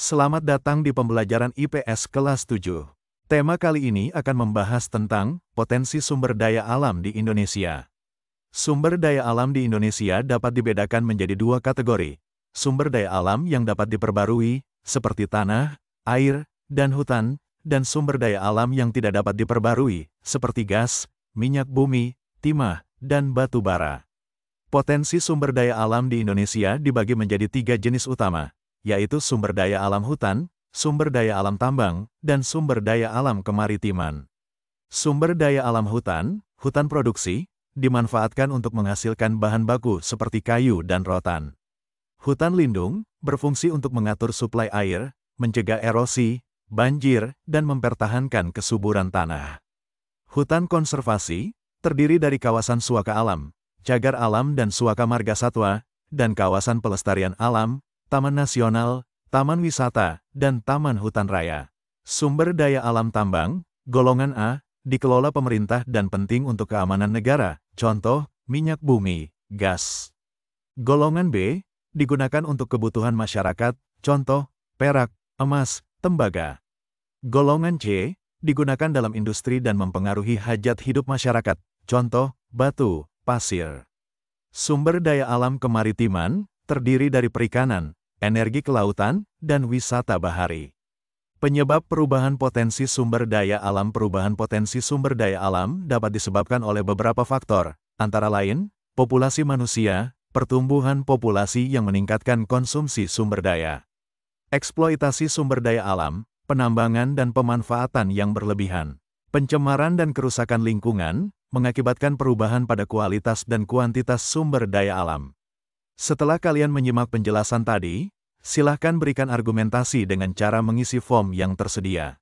Selamat datang di pembelajaran IPS kelas 7. Tema kali ini akan membahas tentang potensi sumber daya alam di Indonesia. Sumber daya alam di Indonesia dapat dibedakan menjadi dua kategori. Sumber daya alam yang dapat diperbarui, seperti tanah, air, dan hutan, dan sumber daya alam yang tidak dapat diperbarui, seperti gas, minyak bumi, timah, dan batu bara. Potensi sumber daya alam di Indonesia dibagi menjadi tiga jenis utama, yaitu sumber daya alam hutan, sumber daya alam tambang, dan sumber daya alam kemaritiman. Sumber daya alam hutan, hutan produksi, dimanfaatkan untuk menghasilkan bahan baku seperti kayu dan rotan. Hutan lindung, berfungsi untuk mengatur suplai air, mencegah erosi, banjir, dan mempertahankan kesuburan tanah. Hutan konservasi, terdiri dari kawasan suaka alam, cagar alam dan suaka marga satwa, dan kawasan pelestarian alam, taman nasional, taman wisata, dan taman hutan raya. Sumber daya alam tambang, golongan A, dikelola pemerintah dan penting untuk keamanan negara, contoh, minyak bumi, gas. Golongan B, digunakan untuk kebutuhan masyarakat, contoh, perak, emas, tembaga. Golongan C, digunakan dalam industri dan mempengaruhi hajat hidup masyarakat, contoh, batu, pasir. Sumber daya alam kemaritiman terdiri dari perikanan, energi kelautan, dan wisata bahari. Penyebab perubahan potensi sumber daya alam Perubahan potensi sumber daya alam dapat disebabkan oleh beberapa faktor, antara lain, populasi manusia, pertumbuhan populasi yang meningkatkan konsumsi sumber daya, eksploitasi sumber daya alam, penambangan dan pemanfaatan yang berlebihan, pencemaran dan kerusakan lingkungan, mengakibatkan perubahan pada kualitas dan kuantitas sumber daya alam. Setelah kalian menyimak penjelasan tadi, silahkan berikan argumentasi dengan cara mengisi form yang tersedia.